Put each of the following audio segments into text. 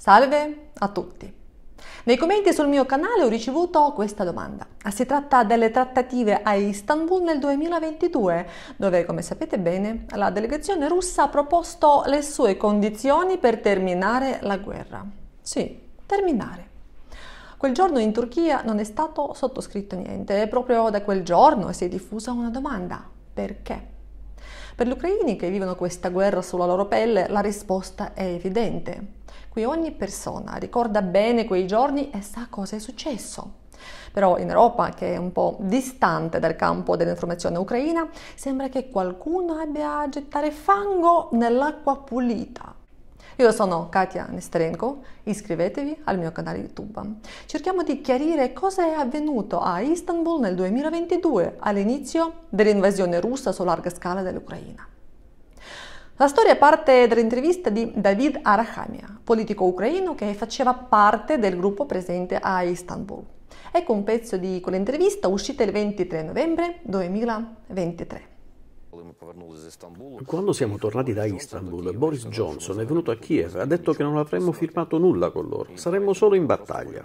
Salve a tutti! Nei commenti sul mio canale ho ricevuto questa domanda. Ah, si tratta delle trattative a Istanbul nel 2022, dove, come sapete bene, la delegazione russa ha proposto le sue condizioni per terminare la guerra. Sì, terminare. Quel giorno in Turchia non è stato sottoscritto niente e proprio da quel giorno si è diffusa una domanda. Perché? Per gli ucraini che vivono questa guerra sulla loro pelle la risposta è evidente Qui ogni persona ricorda bene quei giorni e sa cosa è successo. Però in Europa, che è un po' distante dal campo dell'informazione ucraina, sembra che qualcuno abbia a gettare fango nell'acqua pulita. Io sono Katia Nestrenko, iscrivetevi al mio canale YouTube. Cerchiamo di chiarire cosa è avvenuto a Istanbul nel 2022, all'inizio dell'invasione russa su larga scala dell'Ucraina. La storia parte dall'intervista di David Arahamia, politico ucraino che faceva parte del gruppo presente a Istanbul. Ecco un pezzo di quell'intervista uscita il 23 novembre 2023. Quando siamo tornati da Istanbul, Boris Johnson è venuto a Kiev e ha detto che non avremmo firmato nulla con loro, saremmo solo in battaglia.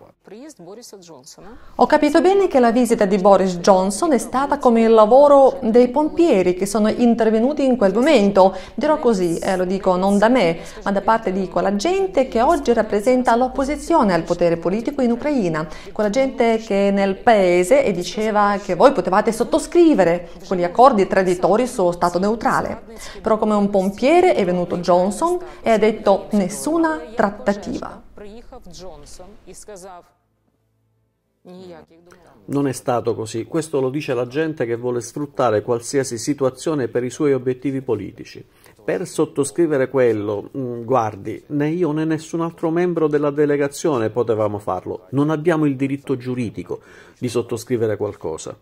Ho capito bene che la visita di Boris Johnson è stata come il lavoro dei pompieri che sono intervenuti in quel momento. Dirò così, eh, lo dico non da me, ma da parte di quella gente che oggi rappresenta l'opposizione al potere politico in Ucraina, quella gente che nel paese e diceva che voi potevate sottoscrivere quegli accordi traditori suo stato neutrale. Però come un pompiere è venuto Johnson e ha detto nessuna trattativa. Non è stato così, questo lo dice la gente che vuole sfruttare qualsiasi situazione per i suoi obiettivi politici per sottoscrivere quello, mm, guardi, né io né nessun altro membro della delegazione potevamo farlo. Non abbiamo il diritto giuridico di sottoscrivere qualcosa.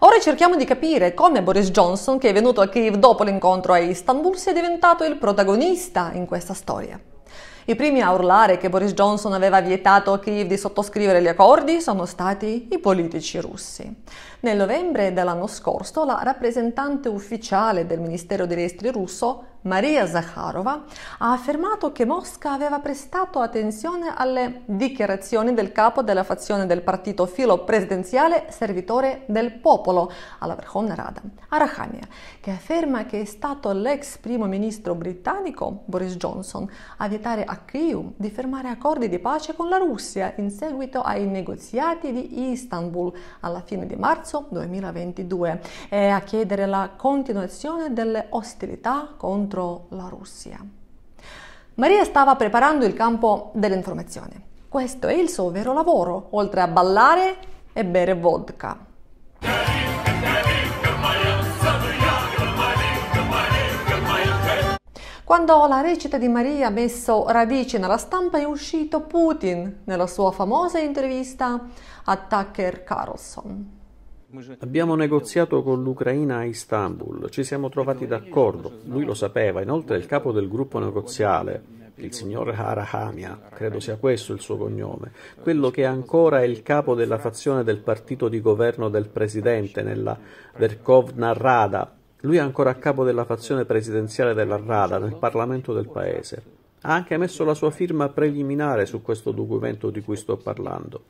Ora cerchiamo di capire come Boris Johnson, che è venuto a Kiev dopo l'incontro a Istanbul, sia diventato il protagonista in questa storia. I primi a urlare che Boris Johnson aveva vietato a Kiev di sottoscrivere gli accordi sono stati i politici russi. Nel novembre dell'anno scorso la rappresentante ufficiale del Ministero degli Esteri russo, Maria Zakharova, ha affermato che Mosca aveva prestato attenzione alle dichiarazioni del capo della fazione del partito filo presidenziale Servitore del Popolo alla Verkhovna Rada, Arachania, che afferma che è stato l'ex primo ministro britannico Boris Johnson a vietare a Kyiv di fermare accordi di pace con la Russia in seguito ai negoziati di Istanbul alla fine di marzo marzo 2022 e eh, a chiedere la continuazione delle ostilità contro la Russia. Maria stava preparando il campo dell'informazione. Questo è il suo vero lavoro, oltre a ballare e bere vodka. Quando la recita di Maria ha messo radici nella stampa è uscito Putin nella sua famosa intervista a Tucker Carlson. Abbiamo negoziato con l'Ucraina a Istanbul, ci siamo trovati d'accordo, lui lo sapeva, inoltre il capo del gruppo negoziale, il signor Harahamia, credo sia questo il suo cognome, quello che ancora è il capo della fazione del partito di governo del presidente nella Verkhovna Rada. Lui è ancora a capo della fazione presidenziale della Rada nel Parlamento del paese ha anche messo la sua firma preliminare su questo documento di cui sto parlando,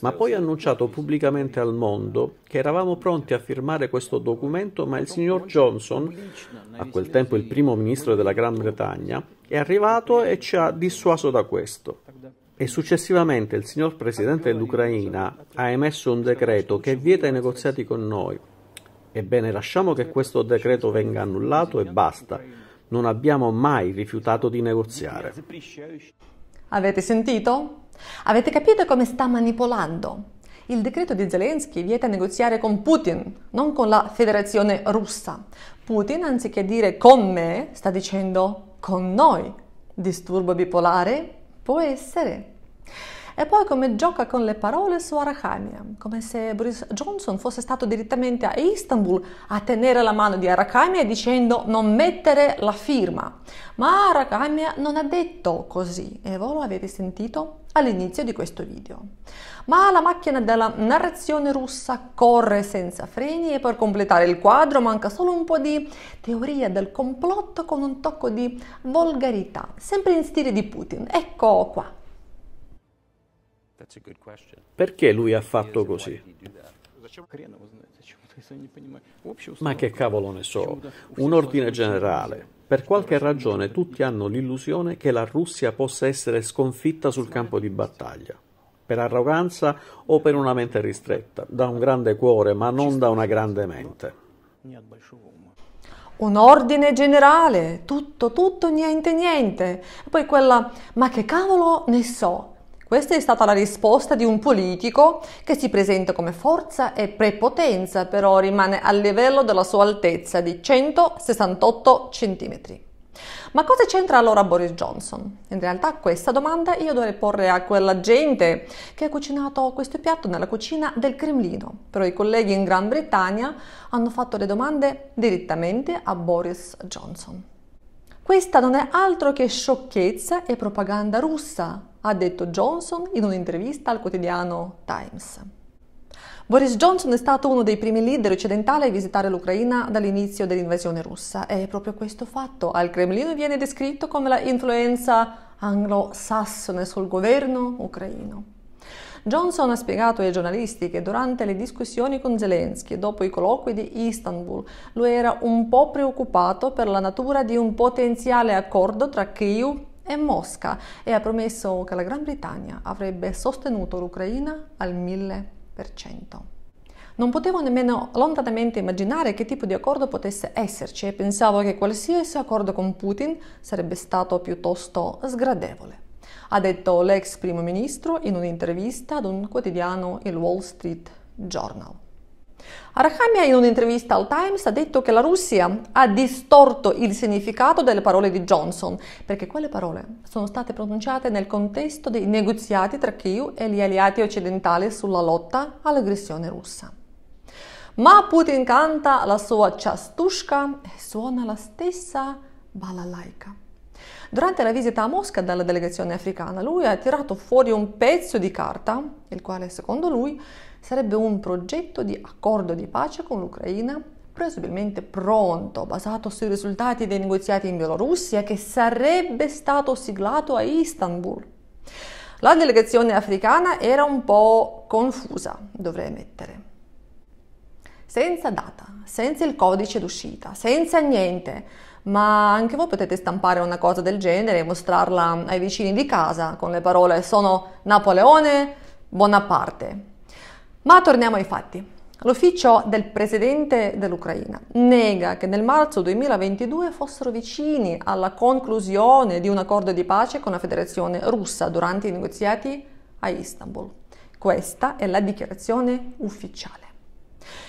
ma poi ha annunciato pubblicamente al mondo che eravamo pronti a firmare questo documento, ma il signor Johnson, a quel tempo il primo ministro della Gran Bretagna, è arrivato e ci ha dissuaso da questo. E successivamente il signor Presidente dell'Ucraina ha emesso un decreto che vieta i negoziati con noi. Ebbene, lasciamo che questo decreto venga annullato e basta non abbiamo mai rifiutato di negoziare. Avete sentito? Avete capito come sta manipolando? Il decreto di Zelensky vieta negoziare con Putin, non con la federazione russa. Putin, anziché dire con me, sta dicendo con noi. Disturbo bipolare? Può essere e poi come gioca con le parole su Arakami, come se Boris Johnson fosse stato direttamente a Istanbul a tenere la mano di Arakami dicendo non mettere la firma. Ma Arakami non ha detto così e voi lo avete sentito all'inizio di questo video. Ma la macchina della narrazione russa corre senza freni e per completare il quadro manca solo un po' di teoria del complotto con un tocco di volgarità, sempre in stile di Putin. Ecco qua, perché lui ha fatto così? Ma che cavolo ne so, un ordine generale. Per qualche ragione tutti hanno l'illusione che la Russia possa essere sconfitta sul campo di battaglia, per arroganza o per una mente ristretta, da un grande cuore ma non da una grande mente. Un ordine generale, tutto, tutto, niente, niente. Poi quella, ma che cavolo ne so, questa è stata la risposta di un politico che si presenta come forza e prepotenza, però rimane al livello della sua altezza di 168 cm. Ma cosa c'entra allora Boris Johnson? In realtà questa domanda io dovrei porre a quella gente che ha cucinato questo piatto nella cucina del Cremlino, però i colleghi in Gran Bretagna hanno fatto le domande direttamente a Boris Johnson. Questa non è altro che sciocchezza e propaganda russa, ha detto Johnson in un'intervista al quotidiano Times. Boris Johnson è stato uno dei primi leader occidentali a visitare l'Ucraina dall'inizio dell'invasione russa e proprio questo fatto al Cremlino viene descritto come la influenza anglosassone sul governo ucraino. Johnson ha spiegato ai giornalisti che durante le discussioni con Zelensky dopo i colloqui di Istanbul lui era un po' preoccupato per la natura di un potenziale accordo tra Kiev e Mosca e ha promesso che la Gran Bretagna avrebbe sostenuto l'Ucraina al 1000%. Non potevo nemmeno lontanamente immaginare che tipo di accordo potesse esserci e pensavo che qualsiasi accordo con Putin sarebbe stato piuttosto sgradevole ha detto l'ex primo ministro in un'intervista ad un quotidiano, il Wall Street Journal. Arhamia in un'intervista al Times ha detto che la Russia ha distorto il significato delle parole di Johnson, perché quelle parole sono state pronunciate nel contesto dei negoziati tra Kiev e gli alleati occidentali sulla lotta all'aggressione russa. Ma Putin canta la sua ciastushka e suona la stessa balalaika. Durante la visita a Mosca dalla delegazione africana, lui ha tirato fuori un pezzo di carta, il quale secondo lui sarebbe un progetto di accordo di pace con l'Ucraina presumibilmente pronto, basato sui risultati dei negoziati in Bielorussia che sarebbe stato siglato a Istanbul. La delegazione africana era un po' confusa, dovrei ammettere. Senza data, senza il codice d'uscita, senza niente, ma anche voi potete stampare una cosa del genere e mostrarla ai vicini di casa con le parole sono Napoleone Bonaparte. Ma torniamo ai fatti. L'ufficio del presidente dell'Ucraina nega che nel marzo 2022 fossero vicini alla conclusione di un accordo di pace con la Federazione russa durante i negoziati a Istanbul. Questa è la dichiarazione ufficiale.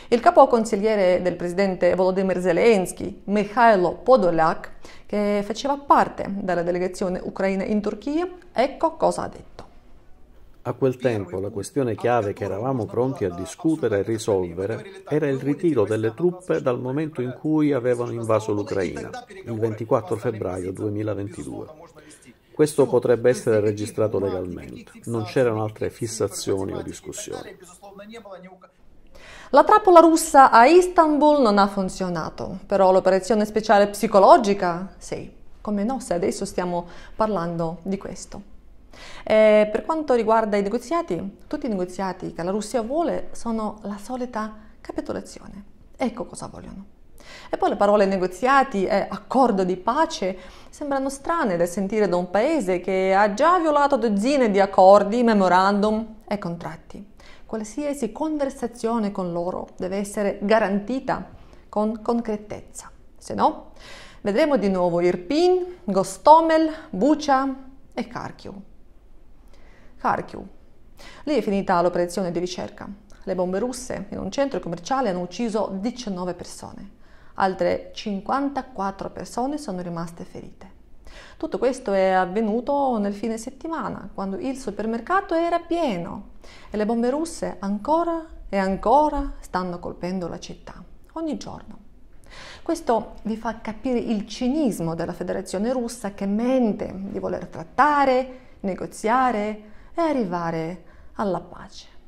Il capo consigliere del presidente Volodymyr Zelensky, Mikhailo Podolyak, che faceva parte della delegazione ucraina in Turchia, ecco cosa ha detto. A quel tempo la questione chiave che eravamo pronti a discutere e risolvere era il ritiro delle truppe dal momento in cui avevano invaso l'Ucraina, il 24 febbraio 2022. Questo potrebbe essere registrato legalmente, non c'erano altre fissazioni o discussioni. La trappola russa a Istanbul non ha funzionato, però l'operazione speciale psicologica sì. Come no, se adesso stiamo parlando di questo. Eh, per quanto riguarda i negoziati, tutti i negoziati che la Russia vuole sono la solita capitolazione. Ecco cosa vogliono. E poi le parole negoziati e accordo di pace sembrano strane da sentire da un paese che ha già violato dozzine di accordi, memorandum e contratti. Qualsiasi conversazione con loro deve essere garantita con concretezza, se no vedremo di nuovo Irpin, Gostomel, Bucha e Kharkiv. Kharkiv. Lì è finita l'operazione di ricerca. Le bombe russe in un centro commerciale hanno ucciso 19 persone. Altre 54 persone sono rimaste ferite. Tutto questo è avvenuto nel fine settimana, quando il supermercato era pieno e le bombe russe ancora e ancora stanno colpendo la città, ogni giorno. Questo vi fa capire il cinismo della Federazione russa che mente di voler trattare, negoziare, e arrivare alla pace.